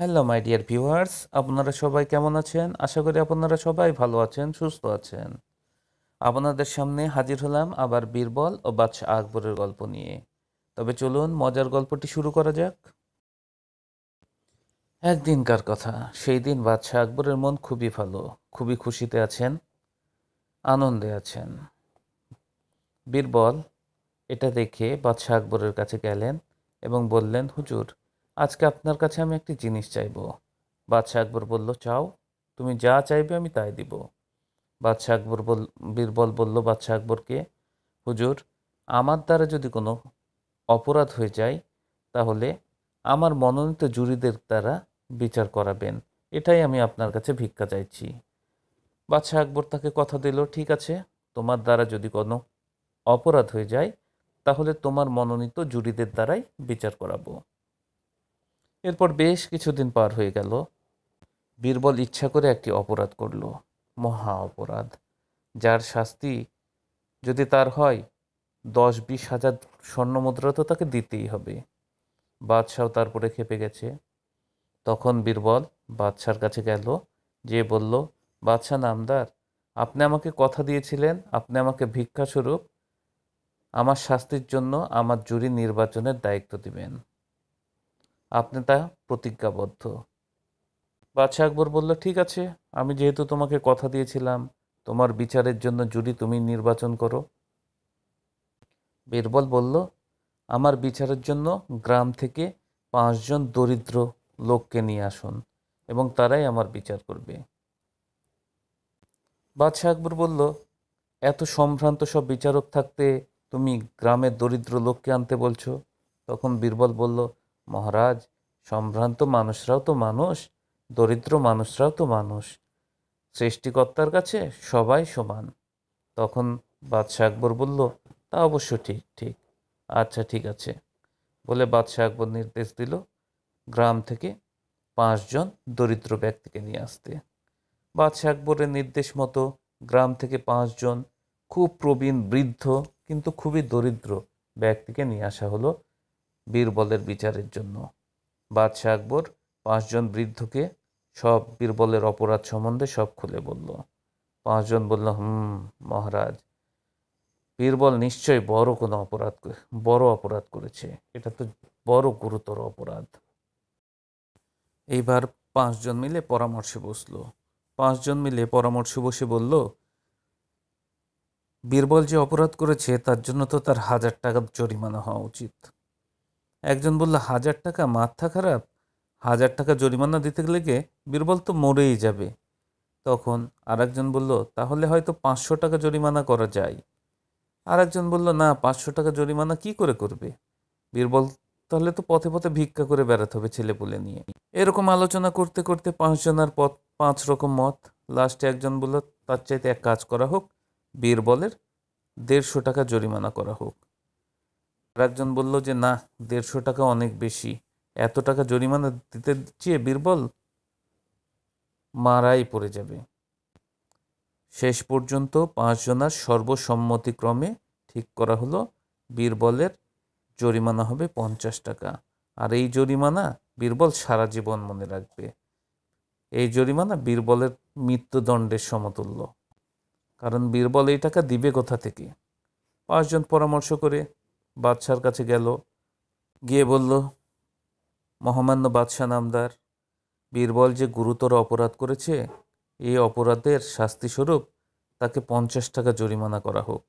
hello my dear viewers আপনারা সবাই কেমন আছেন আশা করি আপনারা সবাই ভালো আছেন সুস্থ আছেন আপনাদের সামনে হাজির হলাম আবার বীরবল ও বাদশাহ আকবরের গল্প নিয়ে তবে চলুন মজার গল্পটি শুরু করা যাক একদিনকার কথা সেই দিন বাদশাহ আকবরের মন খুবই ভালো খুবই খুশিতে আছেন আনন্দে আছেন বীরবল এটা দেখে বাদশাহ আকবরের কাছে গেলেন এবং বললেন হুজুর আজকে আপনার কাছে আমি একটি জিনিস চাইব বাদশাহ আকবর বলল চাও তুমি যা চাইবে আমি তাই দিব বাদশাহ আকবর বল বীরবল বলল বাদশাহ আকবরকে হুজুর আমার দ্বারা যদি কোনো অপরাধ হয়ে যায় তাহলে আমার মনোনীত জুরিদের দ্বারা বিচার করাবেন এটাই আমি আপনার কাছে ভিক্ষা চাইছি বাদশাহ আকবর তাকে কথা দিল ঠিক আছে তোমার দ্বারা যদি কোনো অপরাধ হয়ে যায় তাহলে তোমার মনোনীত জুরিদের দ্বারাই বিচার করাবো এরপর বেশ কিছুদিন পার হয়ে গেল বীরবল ইচ্ছা করে একটি অপরাধ করল মহা অপরাধ যার শাস্তি যদি তার হয় দশ বিশ হাজার স্বর্ণমুদ্রা তো তাকে দিতেই হবে বাদশাহ তারপরে খেপে গেছে তখন বীরবল বাদশার কাছে গেল যে বলল বাদশাহ নামদার আপনি আমাকে কথা দিয়েছিলেন আপনি আমাকে ভিক্ষাস্বরূপ আমার শাস্তির জন্য আমার জুরি নির্বাচনের দায়িত্ব দিবেন আপনি তা প্রতিজ্ঞাবদ্ধ বাদশাহ আকবর বলল ঠিক আছে আমি যেহেতু তোমাকে কথা দিয়েছিলাম তোমার বিচারের জন্য জুরি তুমি নির্বাচন করো বীরবল বলল আমার বিচারের জন্য গ্রাম থেকে পাঁচজন দরিদ্র লোককে নিয়ে আসুন এবং তারাই আমার বিচার করবে বাদশাহ আকবর বলল এত সম্ভ্রান্ত সব বিচারক থাকতে তুমি গ্রামের দরিদ্র লোককে আনতে বলছো তখন বীরবল বলল মহারাজ সম্ভ্রান্ত মানুষরাও তো মানুষ দরিদ্র মানুষরাও তো মানুষ সৃষ্টিকর্তার কাছে সবাই সমান তখন বাদশাহ আকবর বলল তা অবশ্য ঠিক ঠিক আচ্ছা ঠিক আছে বলে বাদশাহ আকবর নির্দেশ দিল গ্রাম থেকে পাঁচজন দরিদ্র ব্যক্তিকে নিয়ে আসতে বাদশাহ আকবরের নির্দেশ মতো গ্রাম থেকে পাঁচজন খুব প্রবীণ বৃদ্ধ কিন্তু খুবই দরিদ্র ব্যক্তিকে নিয়ে আসা হলো বীরবলের বিচারের জন্য বাদশাহ আকবর পাঁচজন বৃদ্ধকে সব বীরবলের অপরাধ সম্বন্ধে সব খুলে বলল পাঁচজন বলল হুম মহারাজ বীরবল নিশ্চয় বড় কোনো অপরাধ বড় অপরাধ করেছে এটা তো বড় গুরুতর অপরাধ এইবার পাঁচজন মিলে পরামর্শে বসল পাঁচজন মিলে পরামর্শে বসে বলল বীরবল যে অপরাধ করেছে তার জন্য তো তার হাজার টাকা জরিমানা হওয়া উচিত একজন বললো হাজার টাকা মাথা খারাপ হাজার টাকা জরিমানা দিতে গেলে বীরবল তো মরেই যাবে তখন আরেকজন বললো তাহলে হয়তো পাঁচশো টাকা জরিমানা করা যায় আর একজন বললো না পাঁচশো টাকা জরিমানা কি করে করবে বীরবল তাহলে তো পথে পথে ভিক্ষা করে বেড়াতে হবে ছেলেপুলে নিয়ে এরকম আলোচনা করতে করতে পাঁচজনের পথ পাঁচ রকম মত লাস্টে একজন বললো তার চাইতে এক কাজ করা হোক বীরবলের দেড়শো টাকা জরিমানা করা হোক আরেকজন বলল যে না দেড়শো টাকা অনেক বেশি এত টাকা জরিমানা দিতে চেয়ে বীরবল মারাই পড়ে যাবে শেষ পর্যন্ত পাঁচজনার সর্বসম্মতিক্রমে ঠিক করা হলো বীরবলের জরিমানা হবে পঞ্চাশ টাকা আর এই জরিমানা বীরবল সারা জীবন মনে রাখবে এই জরিমানা বীরবলের মৃত্যুদণ্ডের সমতুল্য কারণ বীরবল এই টাকা দিবে কোথা থেকে পাঁচজন পরামর্শ করে বাদশার কাছে গেল গিয়ে বলল মহামান্য বাদশাহ নামদার বীরবল যে গুরুতর অপরাধ করেছে এই অপরাধের শাস্তিস্বরূপ তাকে পঞ্চাশ টাকা জরিমানা করা হোক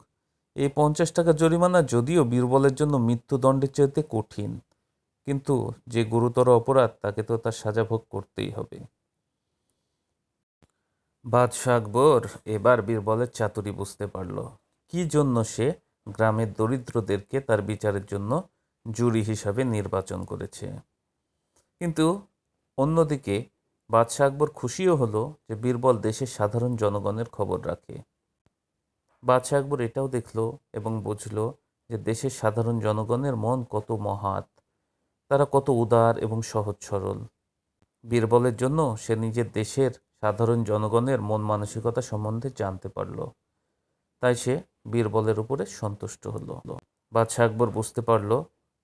এই পঞ্চাশ টাকা জরিমানা যদিও বীরবলের জন্য মৃত্যুদণ্ডের চাইতে কঠিন কিন্তু যে গুরুতর অপরাধ তাকে তো তার সাজা ভোগ করতেই হবে বাদশাহ আকবর এবার বীরবলের চাতুরি বুঝতে পারল কি জন্য সে গ্রামের দরিদ্রদেরকে তার বিচারের জন্য জুরি হিসাবে নির্বাচন করেছে কিন্তু অন্যদিকে বাদশাহ আকবর খুশিও হলো যে বীরবল দেশের সাধারণ জনগণের খবর রাখে বাদশাহ আকবর এটাও দেখল এবং বুঝল যে দেশের সাধারণ জনগণের মন কত মহাত তারা কত উদার এবং সহজ সরল বীরবলের জন্য সে নিজের দেশের সাধারণ জনগণের মন মানসিকতা সম্বন্ধে জানতে পারল তাই সে বীরবলের উপরে সন্তুষ্ট হলো বাদশাহ আকবর বুঝতে পারল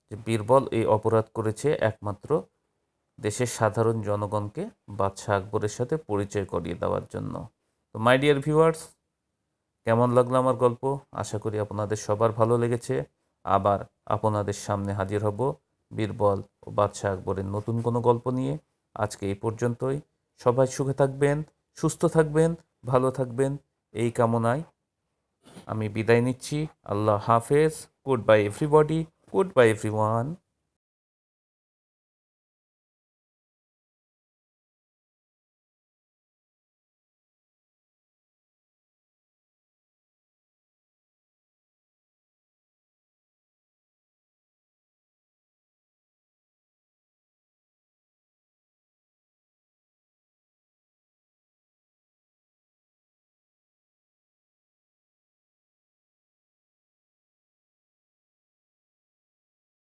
যে বীরবল এই অপরাধ করেছে একমাত্র দেশের সাধারণ জনগণকে বাদশাহ আকবরের সাথে পরিচয় করিয়ে দেওয়ার জন্য তো মাই ডিয়ার ভিউয়ার্স কেমন লাগলো আমার গল্প আশা করি আপনাদের সবার ভালো লেগেছে আবার আপনাদের সামনে হাজির হব বীরবল ও বাদশাহ আকবরের নতুন কোনো গল্প নিয়ে আজকে এই পর্যন্তই সবাই সুখে থাকবেন সুস্থ থাকবেন ভালো থাকবেন এই কামনায় আমি বিদায় নিচ্ছি আল্লাহ হাফেজ goodbye everybody goodbye everyone